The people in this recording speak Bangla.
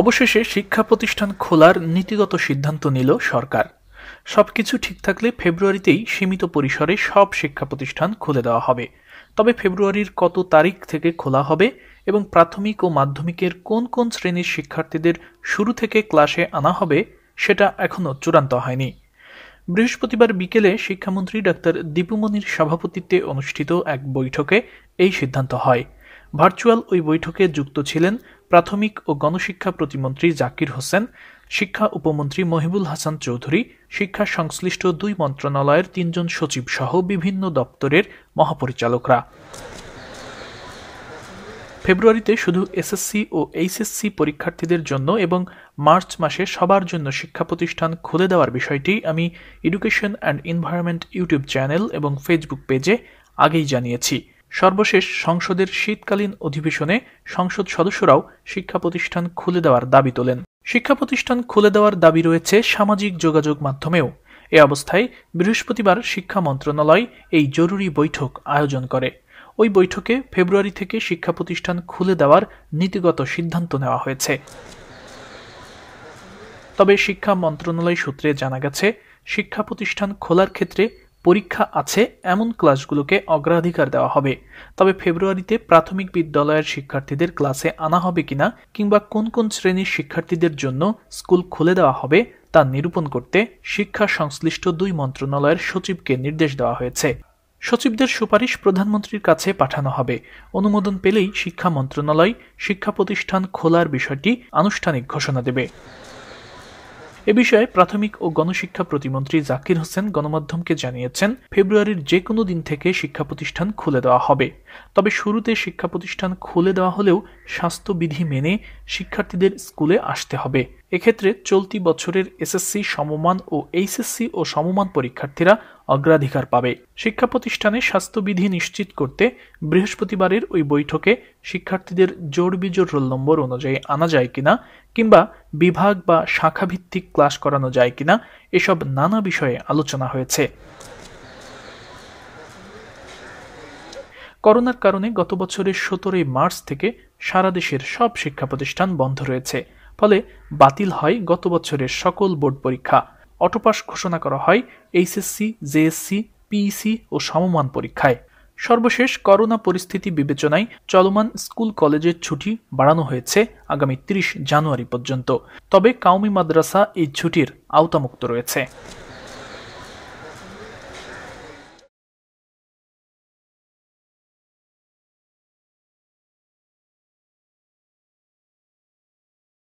অবশেষে শিক্ষা প্রতিষ্ঠান খোলার নীতিগত সিদ্ধান্ত নিল সরকার সবকিছু ঠিক থাকলে ফেব্রুয়ারিতেই সীমিত পরিসরে সব শিক্ষা প্রতিষ্ঠান খুলে দেওয়া হবে তবে ফেব্রুয়ারির কত তারিখ থেকে খোলা হবে এবং প্রাথমিক ও মাধ্যমিকের কোন কোন শ্রেণীর শিক্ষার্থীদের শুরু থেকে ক্লাসে আনা হবে সেটা এখনও চূড়ান্ত হয়নি বৃহস্পতিবার বিকেলে শিক্ষামন্ত্রী ডাক্তার দীপুমনির সভাপতিত্বে অনুষ্ঠিত এক বৈঠকে এই সিদ্ধান্ত হয় ভার্চুয়াল ওই বৈঠকে যুক্ত ছিলেন প্রাথমিক ও গণশিক্ষা প্রতিমন্ত্রী জাকির হোসেন শিক্ষা উপমন্ত্রী মহিবুল হাসান চৌধুরী শিক্ষা সংশ্লিষ্ট দুই মন্ত্রণালয়ের তিনজন সচিব সহ বিভিন্ন দপ্তরের মহাপরিচালকরা ফেব্রুয়ারিতে শুধু এসএসসি ও এইচএসসি পরীক্ষার্থীদের জন্য এবং মার্চ মাসে সবার জন্য শিক্ষা প্রতিষ্ঠান খুলে দেওয়ার বিষয়টি আমি education and environment YouTube channel এবং ফেসবুক পেজে আগেই জানিয়েছি সর্বশেষ সংসদের শীতকালীন অধিবেশনে সংসদ সদস্যরাও শিক্ষা প্রতিষ্ঠান খুলে দেওয়ার দাবি তোলেন শিক্ষা প্রতিষ্ঠান খুলে দেওয়ার দাবি রয়েছে সামাজিক যোগাযোগ মাধ্যমেও এ অবস্থায় বৃহস্পতিবার শিক্ষা মন্ত্রণালয় এই জরুরি বৈঠক আয়োজন করে ওই বৈঠকে ফেব্রুয়ারি থেকে শিক্ষা প্রতিষ্ঠান খুলে দেওয়ার নীতিগত সিদ্ধান্ত নেওয়া হয়েছে তবে শিক্ষা মন্ত্রণালয় সূত্রে জানা গেছে শিক্ষা প্রতিষ্ঠান খোলার ক্ষেত্রে পরীক্ষা আছে এমন ক্লাসগুলোকে অগ্রাধিকার দেওয়া হবে তবে ফেব্রুয়ারিতে প্রাথমিক বিদ্যালয়ের শিক্ষার্থীদের ক্লাসে আনা হবে কিনা কিংবা কোন কোন শ্রেণীর শিক্ষার্থীদের জন্য স্কুল খুলে দেওয়া হবে তা নিরূপণ করতে শিক্ষা সংশ্লিষ্ট দুই মন্ত্রণালয়ের সচিবকে নির্দেশ দেওয়া হয়েছে সচিবদের সুপারিশ প্রধানমন্ত্রীর কাছে পাঠানো হবে অনুমোদন পেলেই শিক্ষা মন্ত্রণালয় শিক্ষা প্রতিষ্ঠান খোলার বিষয়টি আনুষ্ঠানিক ঘোষণা দেবে এ বিষয়ে প্রাথমিক ও গণশিক্ষা প্রতিমন্ত্রী জাকির হোসেন গণমাধ্যমকে জানিয়েছেন ফেব্রুয়ারির যে কোনো দিন থেকে শিক্ষা প্রতিষ্ঠান খুলে দেওয়া হবে তবে শুরুতে শিক্ষা প্রতিষ্ঠান খুলে দেওয়া হলেও স্বাস্থ্যবিধি মেনে শিক্ষার্থীদের স্কুলে আসতে হবে এক্ষেত্রে চলতি বছরের এসএসসি সমমান ও এইচএসসি ও সমমান পরীক্ষার্থীরা অগ্রাধিকার পাবে শিক্ষা প্রতিষ্ঠানে স্বাস্থ্যবিধি নিশ্চিত করতে বৃহস্পতিবারের ওই বৈঠকে শিক্ষার্থীদের জোড়বিজোড় রোল নম্বর অনুযায়ী আনা যায় কিনা কিংবা বিভাগ বা শাখাভিত্তিক ক্লাস করানো যায় কিনা এসব নানা বিষয়ে আলোচনা হয়েছে করোনার কারণে গত বছরের সতেরোই মার্চ থেকে সারা দেশের সব শিক্ষা প্রতিষ্ঠান বন্ধ রয়েছে ফলে বাতিল হয় গত বছরের সকল বোর্ড পরীক্ষা অটোপাস ঘোষণা করা হয় এইচএসসি জেএসসি পিইসি ও সমমান পরীক্ষায় সর্বশেষ করোনা পরিস্থিতি বিবেচনায় চলমান স্কুল কলেজের ছুটি বাড়ানো হয়েছে আগামী ৩০ জানুয়ারি পর্যন্ত তবে কাউমি মাদ্রাসা এই ছুটির আওতামুক্ত রয়েছে